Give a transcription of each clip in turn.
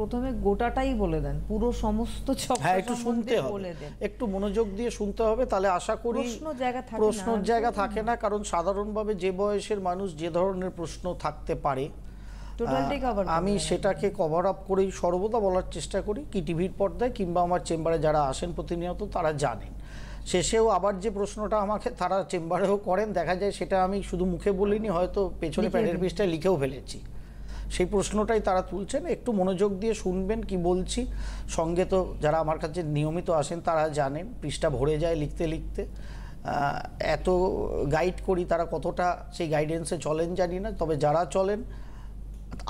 প্রথমে গোটাটাই বলে দেন পুরো সমস্ত হ্যাঁ একটু শুনতে হবে একটু মনোযোগ দিয়ে শুনতে হবে তাহলে আশা করি প্রশ্ন জায়গা থাকে প্রশ্নর জায়গা থাকে না কারণ সাধারণভাবে যে বয়সের মানুষ যে ধরনের প্রশ্ন থাকতে পারে আমি সেটাকে কভার আপ করেই সর্বদা বলার চেষ্টা করি কি টিভির পর্দায় কিংবা আমার চেম্বারে যারা আসেন প্রতিনিয়ত তারা জানেন শেষেও আবার যে প্রশ্নটা আমাকে তারা চেম্বারেও করেন দেখা যায় সেটা আমি শুধু মুখে বলিনি হয়তো পেছনে প্যাডের পিসটা লিখেও ফেলেছি সেই প্রশ্নটাই তারা তুলছেন একটু মনোযোগ দিয়ে শুনবেন কি বলছি সঙ্গে তো যারা আমার কাছে নিয়মিত আসেন তারা জানেন পৃষ্ঠা ভরে যায় লিখতে লিখতে এত গাইড করি তারা কতটা সেই গাইডেন্সে চলেন জানি না তবে যারা চলেন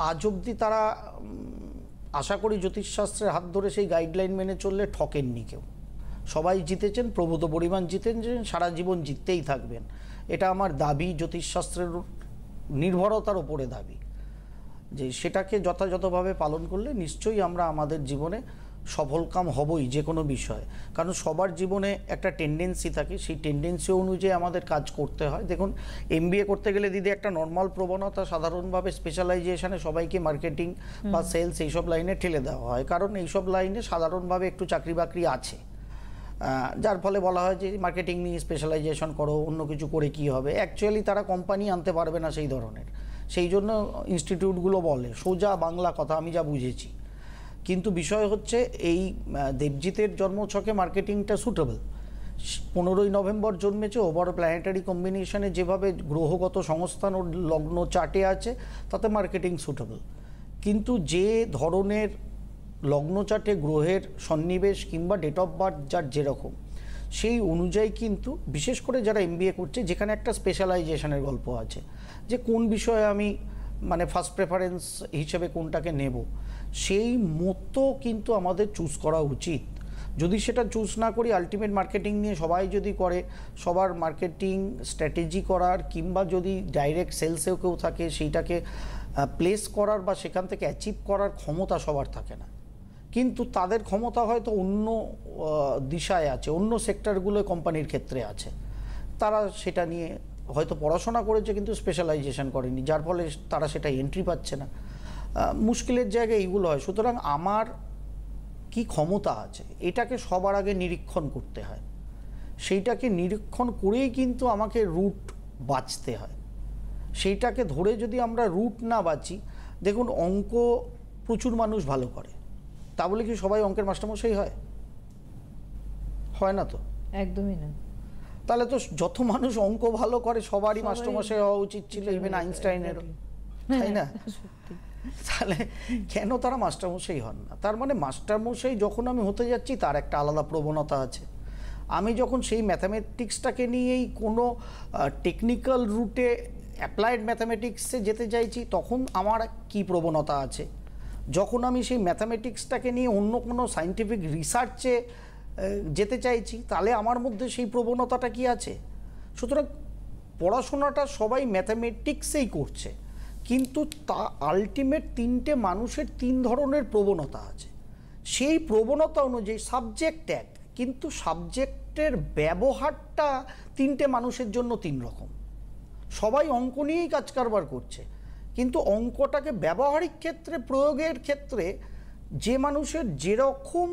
আজ অবধি তারা আশা করি জ্যোতিষশাস্ত্রের হাত ধরে সেই গাইডলাইন মেনে চললে ঠকেননি কেউ সবাই জিতেছেন প্রভূত পরিমাণ জিতেছেন সারা জীবন জিততেই থাকবেন এটা আমার দাবি জ্যোতিষশাস্ত্রের নির্ভরতার ওপরে দাবি যে সেটাকে যথাযথভাবে পালন করলে নিশ্চয়ই আমরা আমাদের জীবনে সফলকাম হবই যে কোনো বিষয়ে কারণ সবার জীবনে একটা টেন্ডেন্সি থাকে সেই টেন্ডেন্সি অনুযায়ী আমাদের কাজ করতে হয় দেখুন এম করতে গেলে দিদি একটা নর্মাল প্রবণতা সাধারণভাবে স্পেশালাইজেশনে সবাইকে মার্কেটিং বা সেলস এইসব লাইনে ঠেলে দেওয়া হয় কারণ এইসব লাইনে সাধারণভাবে একটু চাকরি বাকরি আছে যার ফলে বলা হয় যে মার্কেটিং নিয়ে স্পেশালাইজেশন করো অন্য কিছু করে কি হবে অ্যাকচুয়ালি তারা কোম্পানি আনতে পারবে না সেই ধরনের সেই জন্য ইনস্টিটিউটগুলো বলে সোজা বাংলা কথা আমি যা বুঝেছি কিন্তু বিষয় হচ্ছে এই দেবজিতের জন্মছকে মার্কেটিংটা সুটেবল পনেরোই নভেম্বর জন্মেছে ওভার প্ল্যানেটারি কম্বিনেশনে যেভাবে গ্রহগত সংস্থান ও লগ্ন চাটে আছে তাতে মার্কেটিং সুটেবল কিন্তু যে ধরনের লগ্ন চাটে গ্রহের সন্নিবেশ কিংবা ডেট অফ বার্থ যার যেরকম সেই অনুযায়ী কিন্তু বিশেষ করে যারা এমবিএ করছে যেখানে একটা স্পেশালাইজেশনের গল্প আছে যে কোন বিষয়ে আমি মানে ফার্স্ট প্রেফারেন্স হিসেবে কোনটাকে নেব সেই মতো কিন্তু আমাদের চুজ করা উচিত যদি সেটা চুজ না করি আলটিমেট মার্কেটিং নিয়ে সবাই যদি করে সবার মার্কেটিং স্ট্র্যাটেজি করার কিংবা যদি ডাইরেক্ট সেলসেও কেউ থাকে সেইটাকে প্লেস করার বা সেখান থেকে অ্যাচিভ করার ক্ষমতা সবার থাকে না কিন্তু তাদের ক্ষমতা হয়তো অন্য দিশায় আছে অন্য সেক্টরগুলো কোম্পানির ক্ষেত্রে আছে তারা সেটা নিয়ে হয়তো পড়াশোনা করেছে কিন্তু স্পেশালাইজেশন করেনি যার ফলে তারা সেটা এন্ট্রি পাচ্ছে না মুশকিলের জায়গায় এইগুলো হয় সুতরাং আমার কি ক্ষমতা আছে এটাকে সবার আগে নিরীক্ষণ করতে হয় সেইটাকে নিরীক্ষণ করেই কিন্তু আমাকে রুট বাঁচতে হয় সেইটাকে ধরে যদি আমরা রুট না বাঁচি দেখুন অঙ্ক প্রচুর মানুষ ভালো করে তা বলে কি সবাই অঙ্কের মাস্টারমশাই হয় হয় না তো একদমই না তাহলে তো যত মানুষ অঙ্ক ভালো করে সবারই মাস্টারমশাই হওয়া উচিত ছিল ইভেন আইনস্টাইনেরও তাই না তাহলে কেন তারা মাস্টারমশাই হন না তার মানে মাস্টারমশাই যখন আমি হতে যাচ্ছি তার একটা আলাদা প্রবণতা আছে আমি যখন সেই ম্যাথামেটিক্সটাকে নিয়েই কোনো টেকনিক্যাল রুটে অ্যাপ্লায়েড ম্যাথামেটিক্সে যেতে চাইছি তখন আমার কি প্রবণতা আছে যখন আমি সেই ম্যাথামেটিক্সটাকে নিয়ে অন্য কোনো সাইন্টিফিক রিসার্চে যেতে চাইছি তাহলে আমার মধ্যে সেই প্রবণতাটা কি আছে সুতরাং পড়াশোনাটা সবাই ম্যাথামেটিক্সেই করছে কিন্তু তা আলটিমেট তিনটে মানুষের তিন ধরনের প্রবণতা আছে সেই প্রবণতা অনুযায়ী সাবজেক্ট এক কিন্তু সাবজেক্টের ব্যবহারটা তিনটে মানুষের জন্য তিন রকম সবাই অঙ্ক নিয়েই কাজ কারবার করছে কিন্তু অঙ্কটাকে ব্যবহারিক ক্ষেত্রে প্রয়োগের ক্ষেত্রে যে মানুষের যেরকম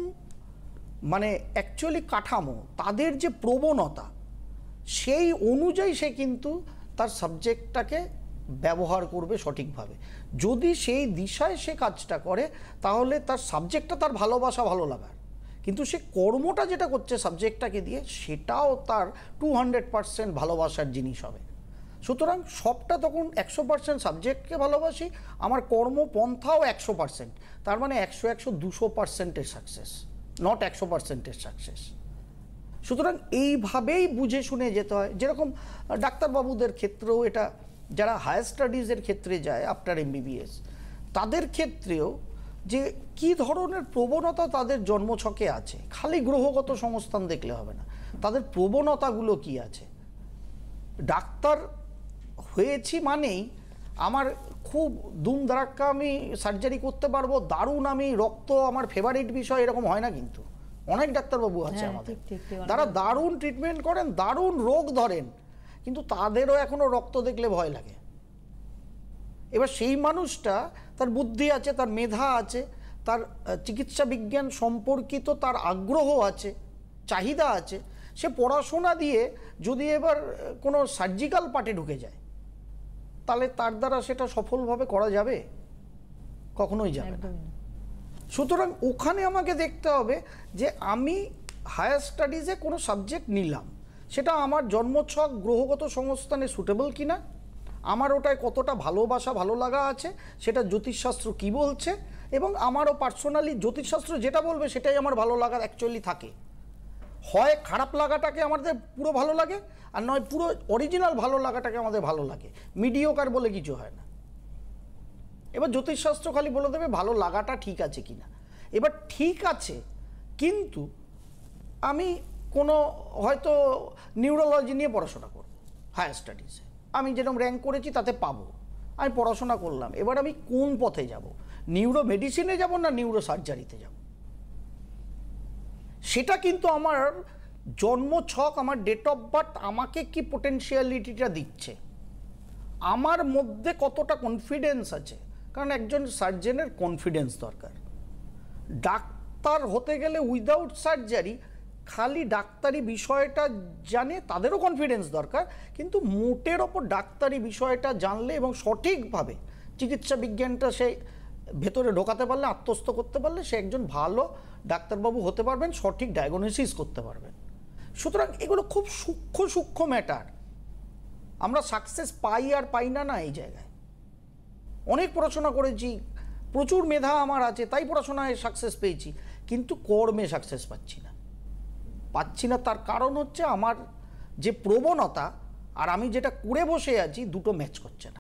মানে অ্যাকচুয়ালি কাঠামো তাদের যে প্রবণতা সেই অনুযায়ী সে কিন্তু তার সাবজেক্টটাকে ব্যবহার করবে সঠিকভাবে যদি সেই দিশায় সে কাজটা করে তাহলে তার সাবজেক্টটা তার ভালোবাসা ভালো লাগার কিন্তু সে কর্মটা যেটা করছে সাবজেক্টটাকে দিয়ে সেটাও তার টু হান্ড্রেড পারসেন্ট ভালোবাসার জিনিস হবে সুতরাং সবটা তখন একশো পার্সেন্ট সাবজেক্টকে ভালোবাসি আমার কর্মপন্থাও একশো পার্সেন্ট তার মানে একশো একশো দুশো পার্সেন্টের সাকসেস নট একশো পার্সেন্টের সাকসেস সুতরাং এইভাবেই বুঝে শুনে যেতে হয় যেরকম ডাক্তারবাবুদের ক্ষেত্রেও এটা যারা হায়ার স্টাডিজের ক্ষেত্রে যায় আফটার এমবিবিএস তাদের ক্ষেত্রেও যে কি ধরনের প্রবণতা তাদের জন্মছকে আছে খালি গ্রহগত সংস্থান দেখলে হবে না তাদের প্রবণতাগুলো কি আছে ডাক্তার হয়েছি মানেই আমার খুব দুম দারাক্কা আমি সার্জারি করতে পারবো দারুণ আমি রক্ত আমার ফেভারিট বিষয় এরকম হয় না কিন্তু অনেক ডাক্তারবাবু আছে হ্যাঁ, আমাদের তারা দারুণ ট্রিটমেন্ট করেন দারুণ রোগ ধরেন কিন্তু তাদেরও এখনও রক্ত দেখলে ভয় লাগে এবার সেই মানুষটা তার বুদ্ধি আছে তার মেধা আছে তার চিকিৎসা বিজ্ঞান সম্পর্কিত তার আগ্রহ আছে চাহিদা আছে সে পড়াশোনা দিয়ে যদি এবার কোনো সার্জিক্যাল পার্টে ঢুকে যায় তাহলে তার দ্বারা সেটা সফলভাবে করা যাবে কখনোই যাবে না সুতরাং ওখানে আমাকে দেখতে হবে যে আমি হায়ার স্টাডিজে কোনো সাবজেক্ট নিলাম সেটা আমার জন্মছক গ্রহগত সংস্থানে সুটেবল কি না আমার ওটায় কতটা ভালোবাসা ভালো লাগা আছে সেটা জ্যোতিষশাস্ত্র কি বলছে এবং আমারও পার্সোনালি জ্যোতিষশাস্ত্র যেটা বলবে সেটাই আমার ভালো লাগার অ্যাকচুয়ালি থাকে হয় খারাপ লাগাটাকে আমাদের পুরো ভালো লাগে আর নয় পুরো অরিজিনাল ভালো লাগাটাকে আমাদের ভালো লাগে মিডিওকার বলে কিছু হয় না এবার জ্যোতিষশাস্ত্র খালি বলে দেবে ভালো লাগাটা ঠিক আছে কি না এবার ঠিক আছে কিন্তু আমি কোনো হয়তো নিউরোলজি নিয়ে পড়াশোনা করব হায়ার স্টাডিজে আমি যেরকম র্যাঙ্ক করেছি তাতে পাবো আমি পড়াশোনা করলাম এবার আমি কোন পথে যাব নিউরো মেডিসিনে যাব না নিউরো সার্জারিতে যাব সেটা কিন্তু আমার জন্ম ছক আমার ডেট অফ বার্থ আমাকে কি পোটেন্সিয়ালিটিটা দিচ্ছে আমার মধ্যে কতটা কনফিডেন্স আছে কারণ একজন সার্জেনের কনফিডেন্স দরকার ডাক্তার হতে গেলে উইদাউট সার্জারি খালি ডাক্তারি বিষয়টা জানে তাদেরও কনফিডেন্স দরকার কিন্তু মোটের ওপর ডাক্তারি বিষয়টা জানলে এবং সঠিকভাবে চিকিৎসা বিজ্ঞানটা সেই ভেতরে ঢোকাতে পারলে আত্মস্থ করতে পারলে সে একজন ভালো ডাক্তারবাবু হতে পারবেন সঠিক ডায়াগনোসিস করতে পারবেন সুতরাং এগুলো খুব সূক্ষ্ম সূক্ষ্ম ম্যাটার আমরা সাকসেস পাই আর পাই না না এই জায়গায় অনেক পড়াশোনা করেছি প্রচুর মেধা আমার আছে তাই পড়াশোনায় সাকসেস পেয়েছি কিন্তু কর্মে সাকসেস পাচ্ছি না পাচ্ছি না তার কারণ হচ্ছে আমার যে প্রবণতা আর আমি যেটা করে বসে আছি দুটো ম্যাচ করছে না